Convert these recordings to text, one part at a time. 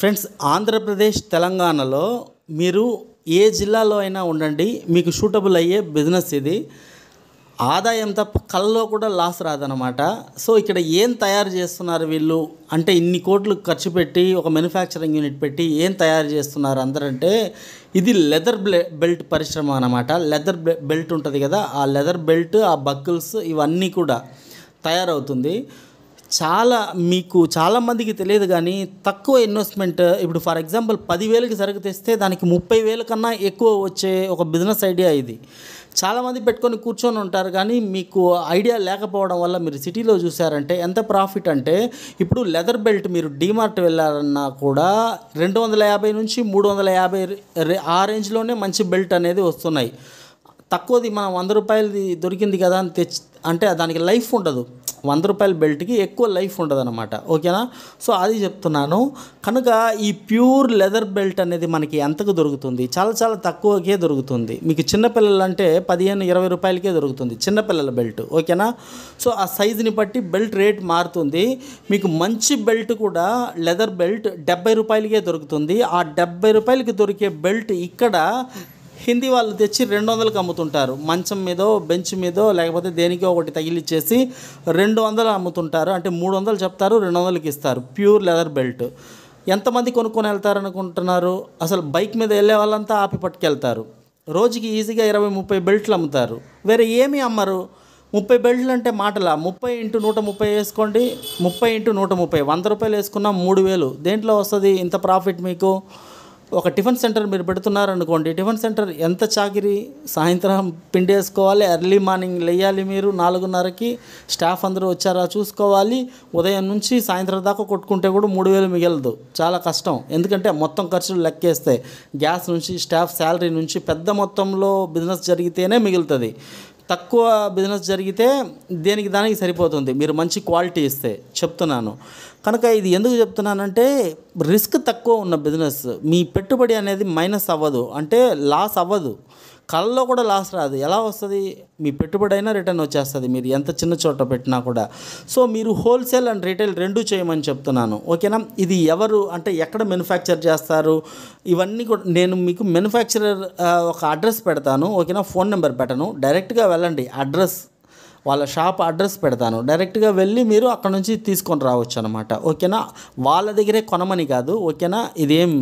friends Andhra Pradesh తెలంగాణలో మీరు ఏ జిల్లాలో అయినా ఉండండి మీకు సూటబుల్ అయ్యే బిజినెస్ ఇది ఆదాయం తప్ప కళ్ళలో కూడా లాస్ రాదనమాట సో ఇక్కడ ఏం తయారు చేస్తున్నారు వీళ్ళు అంటే ఇన్ని కోట్లు ఖర్చు పెట్టి ఒక మ్యానుఫ్యాక్చరింగ్ యూనిట్ పెట్టి ఏం తయారు చేస్తున్నారు అందరంటే ఇది లెదర్ బెల్ట్ పరిశ్రమ అనమాట లెదర్ బెల్ట్ ఉంటుంది కదా ఆ లెదర్ బెల్ట్ ఆ బక్కుల్స్ ఇవన్నీ కూడా తయారవుతుంది చాలా మీకు చాలామందికి తెలియదు కానీ తక్కువ ఇన్వెస్ట్మెంట్ ఇప్పుడు ఫర్ ఎగ్జాంపుల్ పదివేలకి సరుకు తెస్తే దానికి ముప్పై వేల కన్నా ఎక్కువ వచ్చే ఒక బిజినెస్ ఐడియా ఇది చాలామంది పెట్టుకొని కూర్చొని ఉంటారు కానీ మీకు ఐడియా లేకపోవడం వల్ల మీరు సిటీలో చూసారంటే ఎంత ప్రాఫిట్ అంటే ఇప్పుడు లెదర్ బెల్ట్ మీరు డీమార్ట్ వెళ్ళారన్నా కూడా రెండు వందల యాభై నుంచి మూడు వందల యాభై ఆ రేంజ్లోనే మంచి బెల్ట్ అనేది వస్తున్నాయి తక్కువది మనం వంద రూపాయలది దొరికింది కదా అని తెచ్చి అంటే దానికి లైఫ్ ఉండదు వంద రూపాయల బెల్ట్కి ఎక్కువ లైఫ్ ఉండదు అనమాట ఓకేనా సో అది చెప్తున్నాను కనుక ఈ ప్యూర్ లెదర్ బెల్ట్ అనేది మనకి ఎంతకు దొరుకుతుంది చాలా చాలా తక్కువకే దొరుకుతుంది మీకు చిన్నపిల్లలు అంటే పదిహేను ఇరవై రూపాయలకే దొరుకుతుంది చిన్నపిల్లల బెల్ట్ ఓకేనా సో ఆ సైజుని బట్టి బెల్ట్ రేట్ మారుతుంది మీకు మంచి బెల్ట్ కూడా లెదర్ బెల్ట్ డెబ్బై రూపాయలకే దొరుకుతుంది ఆ డెబ్బై రూపాయలకి దొరికే బెల్ట్ ఇక్కడ హిందీ వాళ్ళు తెచ్చి రెండు వందలకు అమ్ముతుంటారు మంచం మీదో బెంచ్ మీదో లేకపోతే దేనికో ఒకటి తగిలిచ్చేసి రెండు వందలు అమ్ముతుంటారు అంటే మూడు వందలు చెప్తారు రెండు వందలకి ఇస్తారు ప్యూర్ లెదర్ బెల్ట్ ఎంతమంది కొనుక్కొని వెళ్తారనుకుంటున్నారు అసలు బైక్ మీద వెళ్ళే వాళ్ళంతా ఆపి పట్టుకెళ్తారు రోజుకి ఈజీగా ఇరవై ముప్పై బెల్ట్లు అమ్ముతారు వేరే ఏమీ అమ్మరు ముప్పై బెల్ట్లు అంటే మాటలా ముప్పై ఇంటూ నూట ముప్పై వేసుకోండి ముప్పై ఇంటూ నూట ముప్పై వంద రూపాయలు వేసుకున్నా మూడు వేలు దేంట్లో వస్తుంది ఇంత ప్రాఫిట్ మీకు ఒక టిఫిన్ సెంటర్ మీరు పెడుతున్నారనుకోండి టిఫిన్ సెంటర్ ఎంత చాకిరి సాయంత్రం పిండి వేసుకోవాలి ఎర్లీ మార్నింగ్ లేయాలి మీరు నాలుగున్నరకి స్టాఫ్ అందరూ వచ్చారా చూసుకోవాలి ఉదయం నుంచి సాయంత్రం దాకా కొట్టుకుంటే కూడా మూడు వేలు మిగలదు చాలా కష్టం ఎందుకంటే మొత్తం ఖర్చులు లెక్కేస్తే గ్యాస్ నుంచి స్టాఫ్ శాలరీ నుంచి పెద్ద మొత్తంలో బిజినెస్ జరిగితేనే మిగులుతుంది తక్కువ బిజినెస్ జరిగితే దేనికి దానికి సరిపోతుంది మీరు మంచి క్వాలిటీ ఇస్తే చెప్తున్నాను కనుక ఇది ఎందుకు చెప్తున్నానంటే రిస్క్ తక్కువ ఉన్న బిజినెస్ మీ పెట్టుబడి అనేది మైనస్ అవ్వదు అంటే లాస్ అవ్వదు కళ్ళలో కూడా లాస్ రాదు ఎలా వస్తుంది మీ పెట్టుబడి అయినా రిటర్న్ వచ్చేస్తుంది మీరు ఎంత చిన్న చోట పెట్టినా కూడా సో మీరు హోల్సేల్ అండ్ రీటైల్ రెండూ చేయమని చెప్తున్నాను ఓకేనా ఇది ఎవరు అంటే ఎక్కడ మెనుఫ్యాక్చర్ చేస్తారు ఇవన్నీ కూడా నేను మీకు మెనుఫ్యాక్చరర్ ఒక అడ్రస్ పెడతాను ఓకేనా ఫోన్ నెంబర్ పెట్టను డైరెక్ట్గా వెళ్ళండి అడ్రస్ వాళ్ళ షాప్ అడ్రస్ పెడతాను డైరెక్ట్గా వెళ్ళి మీరు అక్కడ నుంచి తీసుకొని రావచ్చు అనమాట ఓకేనా వాళ్ళ దగ్గరే కొనమని కాదు ఓకేనా ఇదేం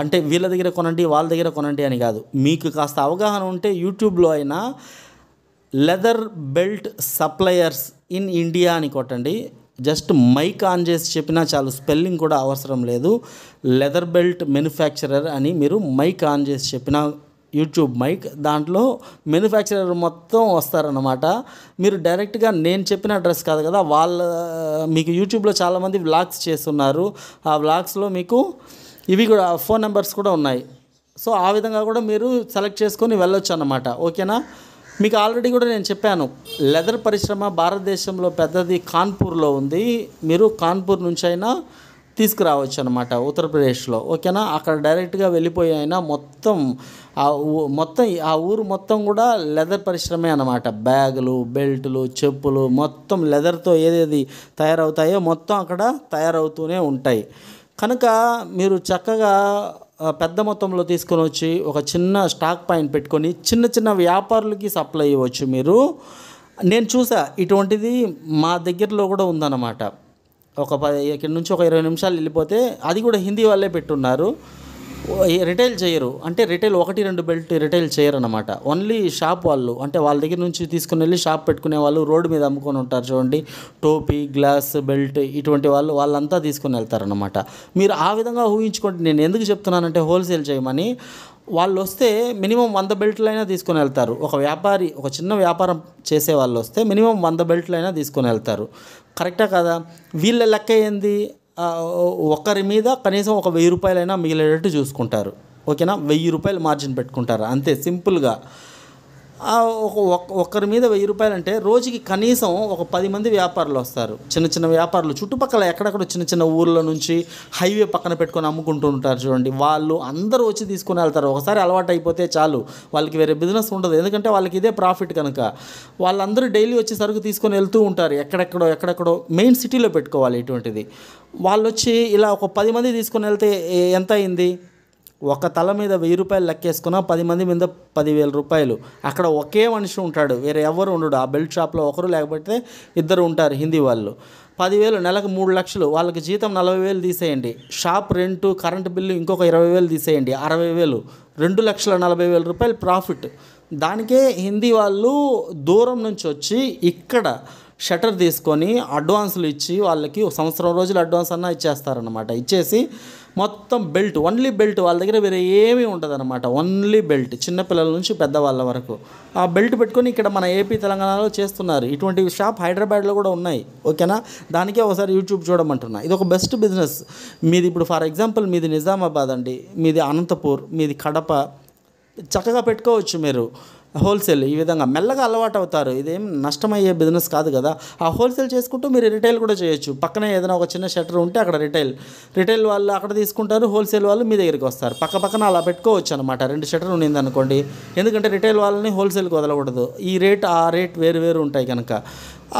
అంటే వీళ్ళ దగ్గర కొనండి వాళ్ళ దగ్గర కొనండి అని కాదు మీకు కాస్త అవగాహన ఉంటే యూట్యూబ్లో అయినా leather belt suppliers in India అని కొట్టండి జస్ట్ మైక్ ఆన్ చేసి చెప్పినా చాలు స్పెల్లింగ్ కూడా అవసరం లేదు లెదర్ బెల్ట్ మెనుఫ్యాక్చరర్ అని మీరు మైక్ ఆన్ చేసి చెప్పినా యూట్యూబ్ మైక్ దాంట్లో మెనుఫ్యాక్చరర్ మొత్తం వస్తారన్నమాట మీరు డైరెక్ట్గా నేను చెప్పిన అడ్రస్ కాదు కదా వాళ్ళ మీకు యూట్యూబ్లో చాలామంది వ్లాగ్స్ చేస్తున్నారు ఆ వ్లాగ్స్లో మీకు ఇవి కూడా ఫోన్ నెంబర్స్ కూడా ఉన్నాయి సో ఆ విధంగా కూడా మీరు సెలెక్ట్ చేసుకొని వెళ్ళొచ్చు అన్నమాట ఓకేనా మీకు ఆల్రెడీ కూడా నేను చెప్పాను లెదర్ పరిశ్రమ భారతదేశంలో పెద్దది కాన్పూర్లో ఉంది మీరు కాన్పూర్ నుంచి అయినా తీసుకురావచ్చు అనమాట ఉత్తరప్రదేశ్లో ఓకేనా అక్కడ డైరెక్ట్గా వెళ్ళిపోయి అయినా మొత్తం ఆ మొత్తం ఆ ఊరు మొత్తం కూడా లెదర్ పరిశ్రమే అనమాట బ్యాగులు బెల్టులు చెప్పులు మొత్తం లెదర్తో ఏదేది తయారవుతాయో మొత్తం అక్కడ తయారవుతూనే ఉంటాయి కనుక మీరు చక్కగా పెద్ద మొత్తంలో తీసుకొని వచ్చి ఒక చిన్న స్టాక్ పాయింట్ పెట్టుకొని చిన్న చిన్న వ్యాపారులకి సప్లై ఇవ్వచ్చు మీరు నేను చూసా ఇటువంటిది మా దగ్గరలో కూడా ఉందన్నమాట ఒక పది ఇక్కడి నుంచి ఒక ఇరవై నిమిషాలు వెళ్ళిపోతే అది కూడా హిందీ వాళ్ళే పెట్టున్నారు రిటైల్ చేయరు అంటే రిటైల్ ఒకటి రెండు బెల్ట్ రిటైల్ చేయరు అనమాట ఓన్లీ షాప్ వాళ్ళు అంటే వాళ్ళ దగ్గర నుంచి తీసుకుని వెళ్ళి షాప్ పెట్టుకునే వాళ్ళు రోడ్డు మీద అమ్ముకొని ఉంటారు చూడండి టోపీ గ్లాస్ బెల్ట్ ఇటువంటి వాళ్ళు వాళ్ళంతా తీసుకుని వెళ్తారనమాట మీరు ఆ విధంగా ఊహించుకోండి నేను ఎందుకు చెప్తున్నానంటే హోల్సేల్ చేయమని వాళ్ళు వస్తే మినిమం వంద బెల్ట్లైనా తీసుకొని వెళ్తారు ఒక వ్యాపారి ఒక చిన్న వ్యాపారం చేసే వాళ్ళు వస్తే మినిమం వంద బెల్ట్లైనా తీసుకొని వెళ్తారు కరెక్టా కదా వీళ్ళ లెక్క ఏంది ఒకరి మీద కనీసం ఒక వెయ్యి రూపాయలైనా మిగిలేటట్టు చూసుకుంటారు ఓకేనా వెయ్యి రూపాయలు మార్జిన్ పెట్టుకుంటారు అంతే సింపుల్గా ఒక ఒక్కరి మీద వెయ్యి రూపాయలు అంటే రోజుకి కనీసం ఒక పది మంది వ్యాపారులు వస్తారు చిన్న చిన్న వ్యాపారులు చుట్టుపక్కల ఎక్కడెక్కడ చిన్న చిన్న ఊర్ల నుంచి హైవే పక్కన పెట్టుకొని అమ్ముకుంటూ ఉంటారు చూడండి వాళ్ళు అందరూ వచ్చి తీసుకుని వెళ్తారు ఒకసారి అలవాటు అయిపోతే చాలు వాళ్ళకి వేరే బిజినెస్ ఉండదు ఎందుకంటే వాళ్ళకి ఇదే ప్రాఫిట్ కనుక వాళ్ళందరూ డైలీ వచ్చి సరుకు తీసుకొని వెళ్తూ ఉంటారు ఎక్కడెక్కడో ఎక్కడెక్కడో మెయిన్ సిటీలో పెట్టుకోవాలి ఇటువంటిది వాళ్ళు వచ్చి ఇలా ఒక పది మంది తీసుకొని వెళ్తే ఎంత అయింది ఒక తల మీద వెయ్యి రూపాయలు లెక్కేసుకున్న పది మంది మీద పదివేల రూపాయలు అక్కడ ఒకే మనిషి ఉంటాడు వేరే ఎవరు ఉండడు ఆ బెల్ట్ షాప్లో ఒకరు లేకపోతే ఇద్దరు ఉంటారు హిందీ వాళ్ళు పదివేలు నెలకు మూడు లక్షలు వాళ్ళకి జీతం నలభై వేలు తీసేయండి షాప్ రెంటు కరెంటు బిల్లు ఇంకొక ఇరవై వేలు తీసేయండి అరవై వేలు రెండు లక్షల నలభై వేల రూపాయలు ప్రాఫిట్ దానికే హిందీ వాళ్ళు దూరం నుంచి వచ్చి ఇక్కడ షటర్ తీసుకొని అడ్వాన్స్లు ఇచ్చి వాళ్ళకి సంవత్సరం రోజులు అడ్వాన్స్ అన్నా ఇచ్చేస్తారనమాట ఇచ్చేసి మొత్తం బెల్ట్ ఓన్లీ బెల్ట్ వాళ్ళ దగ్గర వేరే ఏమీ ఉండదన్నమాట ఓన్లీ బెల్ట్ చిన్నపిల్లల నుంచి పెద్దవాళ్ళ వరకు ఆ బెల్ట్ పెట్టుకొని ఇక్కడ మన ఏపీ తెలంగాణలో చేస్తున్నారు ఇటువంటి షాప్ హైదరాబాద్లో కూడా ఉన్నాయి ఓకేనా దానికే ఒకసారి యూట్యూబ్ చూడమంటున్నా ఇది ఒక బెస్ట్ బిజినెస్ మీది ఇప్పుడు ఫర్ ఎగ్జాంపుల్ మీది నిజామాబాద్ అండి మీది అనంతపూర్ మీది కడప చక్కగా పెట్టుకోవచ్చు మీరు హోల్సేల్ ఈ విధంగా మెల్లగా అలవాటు అవుతారు ఇదేం నష్టమయ్యే బిజినెస్ కాదు కదా ఆ హోల్సేల్ చేసుకుంటూ మీరు రిటైల్ కూడా చేయొచ్చు పక్కనే ఏదైనా ఒక చిన్న షటర్ ఉంటే అక్కడ రిటైల్ రిటైల్ వాళ్ళు అక్కడ తీసుకుంటారు హోల్సేల్ వాళ్ళు మీ దగ్గరికి వస్తారు పక్క పక్కన అలా పెట్టుకోవచ్చు అనమాట రెండు షటర్ ఉండింది అనుకోండి ఎందుకంటే రిటైల్ వాళ్ళని హోల్సేల్కి వదలకూడదు ఈ రేట్ ఆ రేట్ వేరు వేరు ఉంటాయి కనుక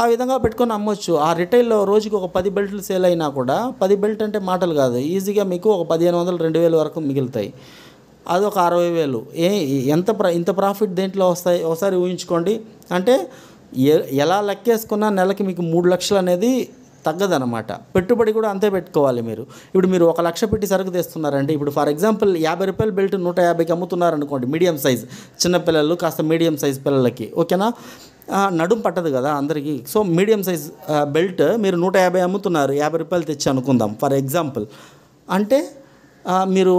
ఆ విధంగా పెట్టుకొని అమ్మొచ్చు ఆ రిటైల్లో రోజుకి ఒక పది బెల్ట్లు సేల్ అయినా కూడా పది బెల్ట్ అంటే మాటలు కాదు ఈజీగా మీకు ఒక పదిహేను వందలు రెండు వేలు వరకు మిగులుతాయి అదొక అరవై వేలు ఏ ఎంత ప్రా ఇంత ప్రాఫిట్ దేంట్లో వస్తాయి ఒకసారి ఊహించుకోండి అంటే ఎలా లెక్కేసుకున్నా నెలకి మీకు మూడు లక్షలు అనేది తగ్గదనమాట పెట్టుబడి కూడా అంతే పెట్టుకోవాలి మీరు ఇప్పుడు మీరు ఒక లక్ష పెట్టి సరుకు తెస్తున్నారంటే ఇప్పుడు ఫర్ ఎగ్జాంపుల్ యాభై రూపాయలు బెల్ట్ నూట యాభైకి అమ్ముతున్నారనుకోండి మీడియం సైజ్ చిన్నపిల్లలు కాస్త మీడియం సైజ్ పిల్లలకి ఓకేనా నడుం పట్టదు కదా అందరికీ సో మీడియం సైజ్ బెల్ట్ మీరు నూట యాభై అమ్ముతున్నారు యాభై రూపాయలు తెచ్చి అనుకుందాం ఫర్ ఎగ్జాంపుల్ అంటే మీరు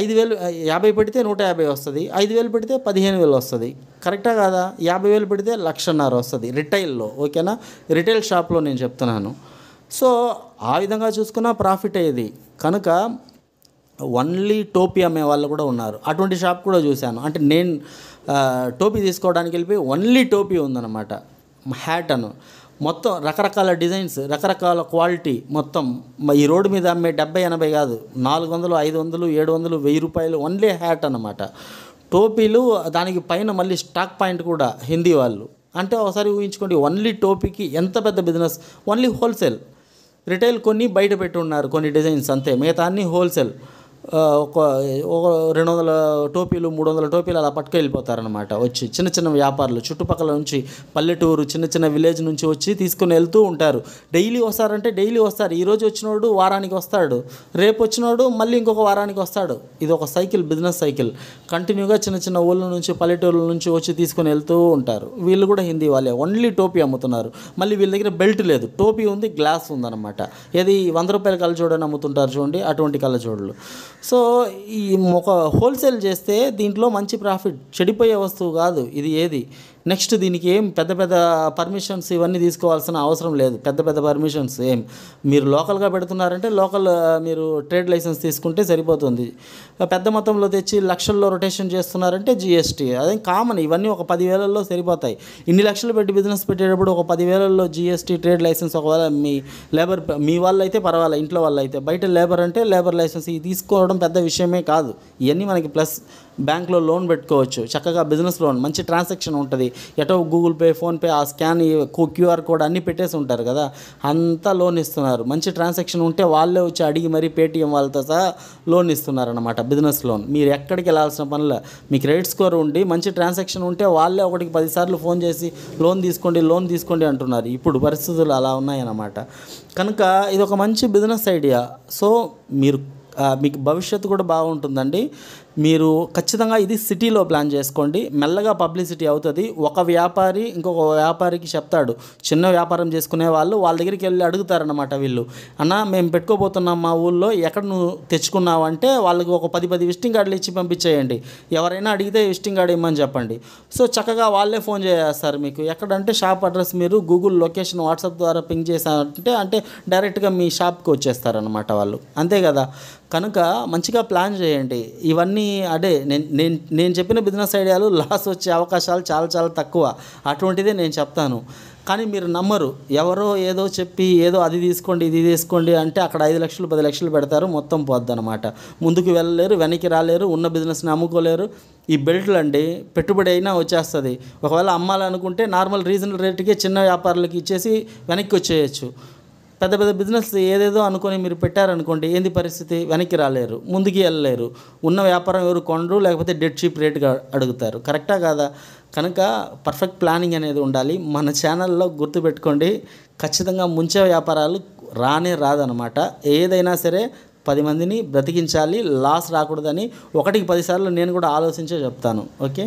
ఐదు వేలు యాభై పెడితే నూట యాభై వస్తుంది ఐదు వేలు పెడితే పదిహేను వేలు వస్తుంది కరెక్టా కాదా యాభై వేలు పెడితే లక్షన్నర వస్తుంది రిటైల్లో ఓకేనా రిటైల్ షాప్లో నేను చెప్తున్నాను సో ఆ విధంగా చూసుకున్నా ప్రాఫిట్ అయ్యేది కనుక ఓన్లీ టోపీ అమ్మే వాళ్ళు కూడా ఉన్నారు అటువంటి షాప్ కూడా చూశాను అంటే నేను టోపీ తీసుకోవడానికి వెళ్ళిపోయి ఓన్లీ టోపీ ఉందన్నమాట హ్యాట్ అను మొత్తం రకరకాల డిజైన్స్ రకరకాల క్వాలిటీ మొత్తం ఈ రోడ్డు మీద అమ్మే డెబ్బై ఎనభై కాదు నాలుగు వందలు ఐదు వందలు ఏడు వందలు వెయ్యి రూపాయలు ఓన్లీ హ్యాట్ అనమాట టోపీలు దానికి పైన మళ్ళీ స్టాక్ పాయింట్ కూడా హిందీ వాళ్ళు అంటే ఒకసారి ఊహించుకోండి ఓన్లీ టోపీకి ఎంత పెద్ద బిజినెస్ ఓన్లీ హోల్సేల్ రిటైల్ కొన్ని బయట పెట్టి ఉన్నారు కొన్ని డిజైన్స్ అంతే మిగతా అన్ని హోల్సేల్ ఒక ఒక రెండు వందల టోపీలు మూడు వందల టోపీలు అలా పట్టుకెళ్ళిపోతారనమాట వచ్చి చిన్న చిన్న వ్యాపారులు చుట్టుపక్కల నుంచి పల్లెటూరు చిన్న చిన్న విలేజ్ నుంచి వచ్చి తీసుకుని వెళ్తూ ఉంటారు డైలీ వస్తారంటే డైలీ వస్తారు ఈరోజు వచ్చినోడు వారానికి వస్తాడు రేపు వచ్చినోడు మళ్ళీ ఇంకొక వారానికి వస్తాడు ఇది ఒక సైకిల్ బిజినెస్ సైకిల్ కంటిన్యూగా చిన్న చిన్న ఊళ్ళ నుంచి పల్లెటూరుల నుంచి వచ్చి తీసుకుని వెళ్తూ ఉంటారు వీళ్ళు కూడా హిందీ వాళ్ళే ఓన్లీ టోపీ అమ్ముతున్నారు మళ్ళీ వీళ్ళ దగ్గర బెల్ట్ లేదు టోపీ ఉంది గ్లాస్ ఉందన్నమాట ఏది వంద రూపాయల చూడని అమ్ముతుంటారు చూడండి అటువంటి చూడలు సో ఈ ఒక హోల్సేల్ చేస్తే దీంట్లో మంచి ప్రాఫిట్ చెడిపోయే వస్తువు కాదు ఇది ఏది నెక్స్ట్ దీనికి ఏం పెద్ద పెద్ద పర్మిషన్స్ ఇవన్నీ తీసుకోవాల్సిన అవసరం లేదు పెద్ద పెద్ద పర్మిషన్స్ ఏం మీరు లోకల్గా పెడుతున్నారంటే లోకల్ మీరు ట్రేడ్ లైసెన్స్ తీసుకుంటే సరిపోతుంది పెద్ద మొత్తంలో తెచ్చి లక్షల్లో రొటేషన్ చేస్తున్నారంటే జిఎస్టీ అదే కామన్ ఇవన్నీ ఒక పదివేలల్లో సరిపోతాయి ఇన్ని లక్షలు పెట్టి బిజినెస్ పెట్టేటప్పుడు ఒక పదివేలల్లో జిఎస్టీ ట్రేడ్ లైసెన్స్ ఒకవేళ మీ లేబర్ మీ వాళ్ళు అయితే పర్వాలేదు ఇంట్లో వాళ్ళు అయితే బయట లేబర్ అంటే లేబర్ లైసెన్స్ ఇది తీసుకోవడం పెద్ద విషయమే కాదు ఇవన్నీ మనకి ప్లస్ బ్యాంక్లో లోన్ పెట్టుకోవచ్చు చక్కగా బిజినెస్ లోన్ మంచి ట్రాన్సాక్షన్ ఉంటుంది ఎటో గూగుల్ పే ఫోన్పే ఆ స్కాన్ క్యూఆర్ కోడ్ అన్నీ పెట్టేసి ఉంటారు కదా అంతా లోన్ ఇస్తున్నారు మంచి ట్రాన్సాక్షన్ ఉంటే వాళ్ళే వచ్చి అడిగి మరీ పేటీఎం వాళ్ళతో సహా లోన్ అనమాట బిజినెస్ లోన్ మీరు ఎక్కడికి వెళ్ళాల్సిన పనుల మీ క్రెడిట్ స్కోర్ ఉండి మంచి ట్రాన్సాక్షన్ ఉంటే వాళ్ళే ఒకటికి పదిసార్లు ఫోన్ చేసి లోన్ తీసుకోండి లోన్ తీసుకోండి అంటున్నారు ఇప్పుడు పరిస్థితులు అలా ఉన్నాయన్నమాట కనుక ఇది ఒక మంచి బిజినెస్ ఐడియా సో మీరు మీకు భవిష్యత్తు కూడా బాగుంటుందండి మీరు ఖచ్చితంగా ఇది సిటీలో ప్లాన్ చేసుకోండి మెల్లగా పబ్లిసిటీ అవుతుంది ఒక వ్యాపారి ఇంకొక వ్యాపారికి చెప్తాడు చిన్న వ్యాపారం చేసుకునే వాళ్ళు వాళ్ళ దగ్గరికి వెళ్ళి అడుగుతారనమాట వీళ్ళు అన్న మేము పెట్టుకోబోతున్నాం మా ఊళ్ళో ఎక్కడ నువ్వు తెచ్చుకున్నావు అంటే వాళ్ళకి ఒక పది పది విజిటింగ్ కార్డులు ఇచ్చి పంపించేయండి ఎవరైనా అడిగితే విజిటింగ్ కార్డు ఇమ్మని చెప్పండి సో చక్కగా వాళ్ళే ఫోన్ చేస్తారు మీకు ఎక్కడంటే షాప్ అడ్రస్ మీరు గూగుల్ లొకేషన్ వాట్సాప్ ద్వారా పింక్ చేశారంటే అంటే డైరెక్ట్గా మీ షాప్కి వచ్చేస్తారనమాట వాళ్ళు అంతే కదా కనుక మంచిగా ప్లాన్ చేయండి ఇవన్నీ అదే నేను నేను నేను చెప్పిన బిజినెస్ ఐడియాలు లాస్ వచ్చే అవకాశాలు చాలా చాలా తక్కువ అటువంటిదే నేను చెప్తాను కానీ మీరు నమ్మరు ఎవరో ఏదో చెప్పి ఏదో అది తీసుకోండి ఇది తీసుకోండి అంటే అక్కడ ఐదు లక్షలు పది లక్షలు పెడతారు మొత్తం పోద్దనమాట ముందుకు వెళ్ళలేరు వెనక్కి రాలేరు ఉన్న బిజినెస్ని అమ్ముకోలేరు ఈ బెల్ట్లు అండి పెట్టుబడి అయినా వచ్చేస్తుంది ఒకవేళ అమ్మాలనుకుంటే నార్మల్ రీజనల్ రేటుకే చిన్న వ్యాపారులకి ఇచ్చేసి వెనక్కి వచ్చేయచ్చు పెద్ద పెద్ద బిజినెస్ ఏదేదో అనుకొని మీరు పెట్టారనుకోండి ఏంది పరిస్థితి వెనక్కి రాలేరు ముందుకి వెళ్ళలేరు ఉన్న వ్యాపారం ఎవరు కొనరు లేకపోతే డెడ్ షీప్ రేట్గా అడుగుతారు కరెక్టా కాదా కనుక పర్ఫెక్ట్ ప్లానింగ్ అనేది ఉండాలి మన ఛానల్లో గుర్తుపెట్టుకోండి ఖచ్చితంగా ముంచే వ్యాపారాలు రానే రాదనమాట ఏదైనా సరే పది మందిని బ్రతికించాలి లాస్ రాకూడదని ఒకటికి పదిసార్లు నేను కూడా ఆలోచించే చెప్తాను ఓకే